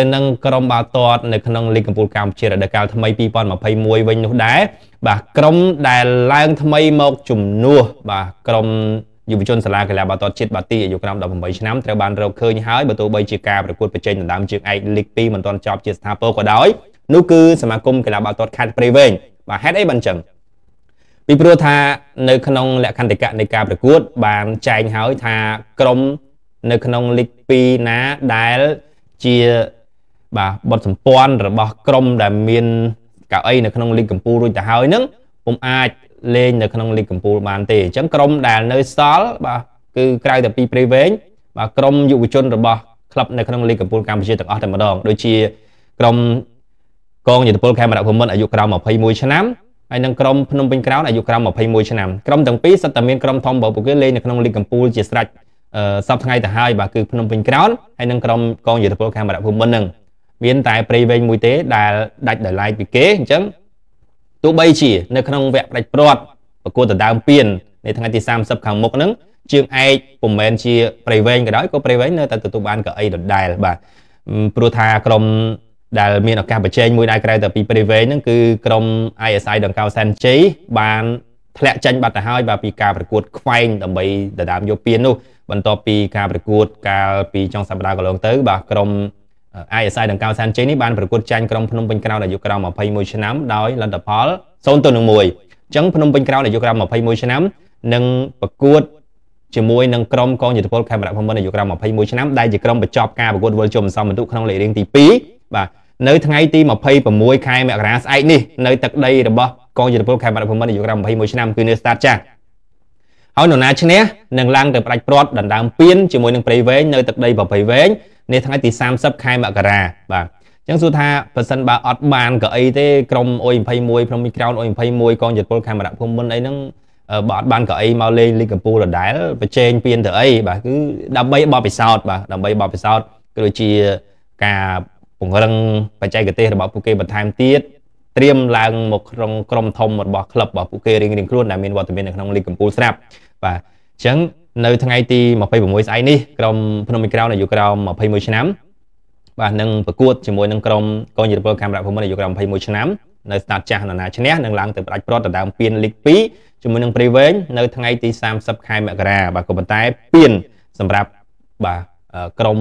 ទៅនឹងក្រុមបាល់ទាត់នៅក្នុងលីគកំពូលកម្ពុជារដូវកាលថ្មី2021វិញនោះដែរបាទក្រុមដែលឡើងថ្មីមក ជំនួសបាទក្រុមយុវជនសាលាកីឡាបាល់ទាត់ជាតិបាទីអាយុក្រោម18ឆ្នាំត្រូវបានរកឃើញហើយបើទោះបីជាការប្រកួតប្រជែងដណ្ដើមជើងឯកលីគ2មិនទាន់ចប់ជាស្ថាពរក៏ដោយនោះគឺ សមាគមកីឡាបាល់ទាត់ខេត្តព្រៃវែងបាទហេតុអីបានចឹងពីព្រោះថា នៅ ក្នុង លក្ខន្តិកៈនៃការប្រកួតបានចែងហើយថា ក្រុមនៅក្នុងលីគ2ណាដែលជាបាទបទសម្ព័ន្ធរបស់ក្រុមដែលមានកៅអីនៅក្នុងលីកកំពូលរួចទៅហើយនឹងពុំអាចលេងនៅក្នុងលីកកំពូលបានទេអញ្ចឹងក្រុមដែលនៅសល់បាទគឺក្រៅតែពីព្រៃវែងបាទក្រុមយុវជនរបស់ក្លឹបនៅក្នុងលីកកំពូលកម្ពុជាទាំងអស់តែម្ដងដូចជា ក្រុមកងយុទ្ធពលខេមរៈភូមិន្ទអាយុក្រោម21ឆ្នាំហើយនិងក្រុមភ្នំពេញក្រោនអាយុក្រោម21ឆ្នាំក្រុមទាំងពីរសិតតែមានក្រុមធំបើពួកគេលេងនៅក្នុងលីកកំពូលជាស្រេចសប្តាហ៍ថ្ងៃទៅហើយបាទគឺភ្នំពេញក្រោនហើយនិងក្រុមកងយុទ្ធពលខេមរៈភូមិន្ទនឹងមានតែព្រៃវែងមួយទេដែលដាច់ដោយឡែកពីគេអញ្ចឹងទោះបីជានៅក្នុងវគ្គផ្ដាច់ព្រាត់ប្រគួតដណ្ដើមពាននៅថ្ងៃទី30ខាងមុខហ្នឹងជើងឯកពុំមែនជាព្រៃវែងក៏ដោយក៏ព្រៃវែងនៅតែទទួលបានកៅអីដដែលបាទព្រោះថាក្រុមដែល មានឱកាសប្រជែងមួយដែរក្រៅតែពីព្រៃវែងហ្នឹងគឺក្រុម ISI ដង្កោសែនជ័យបានធ្លាក់ចេញបាត់ទៅហើយបាទពីការប្រកួតខ្វែងដើម្បីដណ្ដើមយកពាននោះបន្ទាប់ពីការប្រកួតកាលពីចុងសប្តាហ៍កន្លងទៅ បាទក្រុម ISI ដង្កោសានជ័យនេះបានប្រកួតចាញ់ក្រុងភ្នំពេញក្រោនអាយុក្រោម21ឆ្នាំដោយលទ្ធផល0ទៅ1អញ្ចឹងភ្នំពេញក្រោនអាយុក្រោម21ឆ្នាំនឹងប្រកួតជាមួយនឹងក្រុមកងយុទ្ធពលខេមរៈភូមិន្ទអាយុក្រោម21ឆ្នាំដែលជាក្រុមបញ្ចប់ការប្រកួតវល់ជុំសំបន្ទុកក្នុងលេខរៀងទី2បាទនៅថ្ងៃទី26ខែមករាស្អែកនេះនៅទឹកដីរបស់កងយុទ្ធពលខេមរៈភូមិន្ទអាយុក្រោម21ឆ្នាំគឺនៅស្តាតចាស់ហើយនរណាឈ្នះនឹងឡើងទៅប្រាច់ព្រាត់ដណ្ដើមពៀនជាមួយនឹងព្រៃវែងនៅទឹកដីប្រព្រៃវែងនាថ្ងៃទី30ខែមករាបាទអញ្ចឹងសួរថាបើសិនបើអត់បានក៏អីទេក្រុម O21 ព្រមមីក្រោន O21 កងយពលខេមរៈភូមិមិនអីហ្នឹងបើអត់បានក៏អីមកលេងលីកកំពូលដដែលប្រជែងពៀនទៅអីបាទគឺដើម្បីបបពិសោធន៍បាទដើម្បីបបពិសោធន៍គឺដូចជាការពង្រឹងបច្ចេកទេសរបស់ពួកគេបន្ថែមទៀតត្រៀមឡើងមកក្នុងក្រុមធំរបស់ក្លឹបរបស់ពួកគេរៀងៗខ្លួនដែលមានវត្តមាននៅក្នុងលីគកំពូលស្រាប់បាទអញ្ចឹងនៅថ្ងៃទី26ស្អែកនេះក្រុមភ្នំមីក្រៅនយោក្រោម21ឆ្នាំបាទនឹងប្រកួតជាមួយនឹងក្រុមកងយុទ្ធពលកាមរៈភូមិនយោក្រោម21ឆ្នាំនៅស្តាតចាស់នរណាឈ្នះនឹងឡើងទៅផ្ដាច់ប្រត់ដណ្ដើមពានលីក2ជាមួយនឹងព្រីវែងនៅថ្ងៃទី30ខែមករាបាទក៏ប៉ុន្តែពានសម្រាប់បាទក្រុម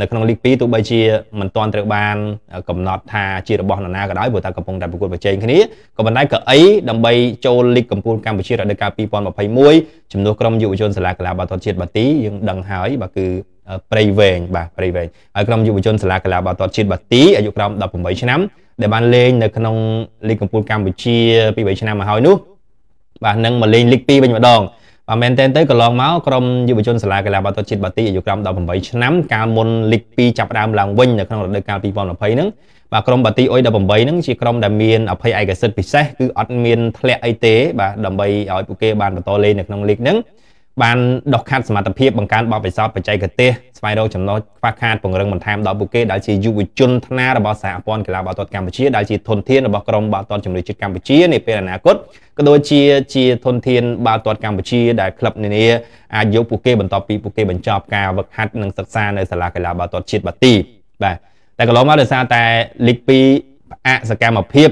នៅក្នុងលីក2ទោះបីជាមិនទាន់ត្រូវបាន កំណត់ថាជារបស់នរណាក៏ដោយព្រោះតែកំពុងតែប្រកួតប្រជែងគ្នាក៏ប៉ុន្តែក៏អីដើម្បីចូលលីកកំពូលកម្ពុជារដូវកាល2021ចំនួនក្រុមយុវជនសាលាកីឡាបាល់ទាត់ជាតិបាទីយើងដឹងហើយបាទគឺព្រៃវែងបាទព្រៃវែងហើយក្រុមយុវជនសាលាកីឡាបាល់ទាត់ជាតិបាទីអាយុក្រោម18ឆ្នាំដែលបានលេងនៅក្នុងលីកកំពូលកម្ពុជាពី3ឆ្នាំមកហើយនោះបាទនឹងមកលេងលីក2វិញម្ដងបាទមែនទែនទៅកន្លងមកក្រុមយុវជនសាលាកីឡាបាល់ទាត់ជាតិបាទីអាយុក្រោម18ឆ្នាំកាលមុនលីក2ចាប់ផ្ដើមឡើងវិញនៅក្នុងរដូវកាល2020ហ្នឹងបាទក្រុមបាទីអុយ18ហ្នឹងជាក្រុមដែលមានអភ័យឯកសិទ្ធិពិសេសគឺអត់មានធ្លាក់អីទេបាទដើម្បីឲ្យពួកគេបានបន្តលេងនៅក្នុងលីកហ្នឹងបានដោះខាត់សមត្ថភាពបង្កើនបទពិសោធន៍បច្ចេកទេសស្វែងរកចំណុចខ្វះខាតពង្រឹងបន្ថែមដល់ពួកគេដែលជាយុវជនថ្នារបស់សហព័ន្ធកីឡាបាល់ទាត់កម្ពុជាដែលជាធនធានរបស់ក្រុមបាល់ទាត់ជម្រើសជាតិកម្ពុជានាពេលអនាគតក៏ដូចជាជាធនធានបាល់ទាត់កម្ពុជាដែលក្លឹបនានាអាចយកពួកគេបន្ទាប់ពីពួកគេបញ្ចប់ការហ្វឹកហាត់និងសិក្សានៅសាលាកីឡាបាល់ទាត់ជាតិបាទីបាទតែកន្លងមកដោយសារតែលីក2ផ្អាកសកម្មភាព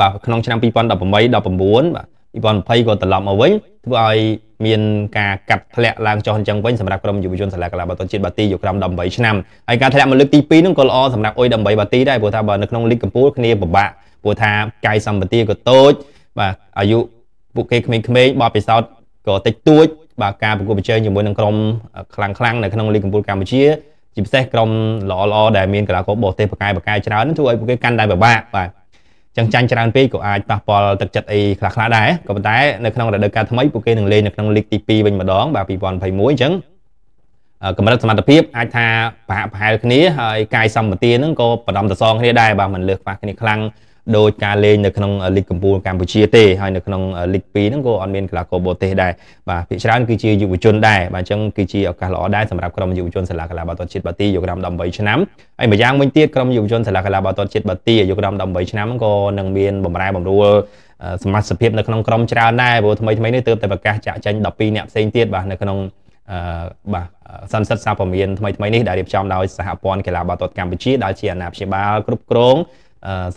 បាទក្នុងឆ្នាំ2018 19បាទ2020គាត់ត្រឡប់មកវិញធ្វើឲ្យមាន ការកាត់ធ្លាក់ឡើងចុះអញ្ចឹងវិញសម្រាប់ក្រុមយុវជនសាលាកីឡាបាល់ទាត់ជាតិបាទីយុក្រម18ឆ្នាំហើយការធ្លាក់មកលើកទី2ហ្នឹងក៏ល្អសម្រាប់អុយ18បាទីដែរព្រោះថាបើនៅក្នុងលីកកម្ពុជាគ្នាពិបាកព្រោះថាកាយសម្បត្តិក៏តូចបាទអាយុពួកគេក្មេងៗបបពិសោធន៍ក៏តិចតួចបាទការប្រកួតប្រជែងជាមួយនឹងក្រុមខ្លាំងៗនៅក្នុងលីកកម្ពុជាកម្ពុជាជាពិសេសក្រុមល្អៗដែលមានកីឡាករបរទេសប្រកែប្រកែច្រើនធ្វើឲ្យពួកគេកាន់តែពិបាកបាទចឹងចាញ់ច្រើនពេកក៏អាចប៉ះពាល់ទឹកចិត្តអីខ្លះៗដែរក៏ប៉ុន្តែ នៅក្នុងរដូវកាលថ្មីពួកគេនឹងលេងនៅក្នុងលីកទី2វិញម្ដងបាទ2021អញ្ចឹងកម្រិតសមត្ថភាពអាចថាប្រហាក់ប្រហែលគ្នាហើយកាយសម្បទានឹងក៏បដំតសងគ្នាដែរបាទมันលើសខ្វះគ្នាខ្លាំងដោយការលេងនៅក្នុងលីកកម្ពុជាកម្ពុជាទេហើយនៅក្នុងលីក2ហ្នឹងក៏អត់មានកីឡាករបរទេសដែរបាទភាគច្រើនគឺជាយុវជនដែរបាទអញ្ចឹងគឺជាឱកាសល្អដែរសម្រាប់ក្រុមយុវជនសាលាកីឡាបាល់ទាត់ជាតិបាទីយុគក្រុម18ឆ្នាំហើយម្យ៉ាងវិញទៀតក្រុមយុវជនសាលាកីឡាបាល់ទាត់ជាតិបាទីយុគក្រុម18ឆ្នាំក៏នឹងមានបំរែបំរួលសមាជិកភាពនៅក្នុងក្រុមច្រើនដែរព្រោះថ្មីថ្មីនេះទើបតែប្រកាសចាក់ចេញ12អ្នកផ្សេងទៀតបាទនៅក្នុងអឺបាទសន្និសិទសារព័ត៌មានថ្មីថ្មីនេះដែលរៀបចំដោយសហព័ន្ធកីឡាបាល់ទាត់កម្ពុជាដែលជាអាណាព្យាបាលគ្រប់គ្រង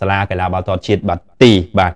សាលាកីឡាបាល់ទាត់ជាតិបាត់ទីបាទ